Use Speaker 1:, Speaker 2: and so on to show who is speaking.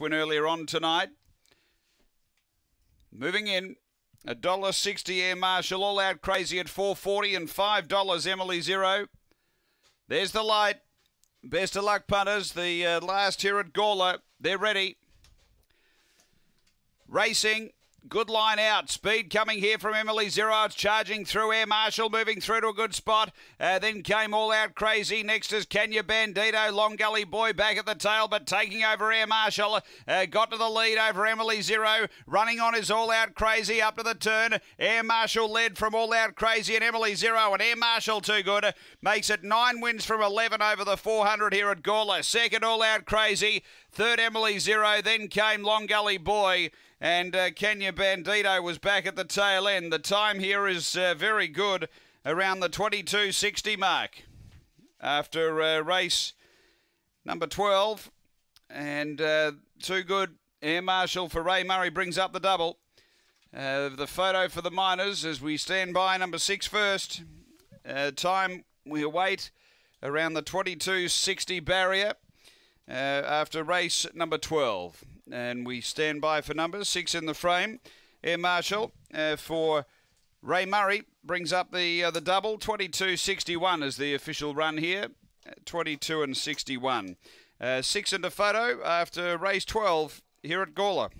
Speaker 1: win earlier on tonight. Moving in, a dollar sixty Air Marshal, all out crazy at four forty, and five dollars Emily Zero. There's the light. Best of luck, punters. The uh, last here at Gawler, they're ready. Racing. Good line out. Speed coming here from Emily Zero, charging through Air Marshal, moving through to a good spot. Uh, then came All Out Crazy. Next is Kenya Bandito. Long Gully Boy back at the tail, but taking over Air Marshal. Uh, got to the lead over Emily Zero. Running on is All Out Crazy up to the turn. Air Marshal led from All Out Crazy and Emily Zero. And Air Marshal, too good, makes it nine wins from 11 over the 400 here at Gawler. Second All Out Crazy. Third Emily Zero. Then came Long Gully Boy. And uh, Kenya Bandito was back at the tail end. The time here is uh, very good, around the 22.60 mark after uh, race number 12. And uh, too good. Air Marshal for Ray Murray brings up the double. Uh, the photo for the miners as we stand by number six first. Uh, time we await around the 22.60 barrier after race number 12. And we stand by for numbers. Six in the frame. Air Marshal uh, for Ray Murray brings up the uh, the double. 22.61 is the official run here. 22 and 61. Uh, six in the photo after race 12 here at Gawler.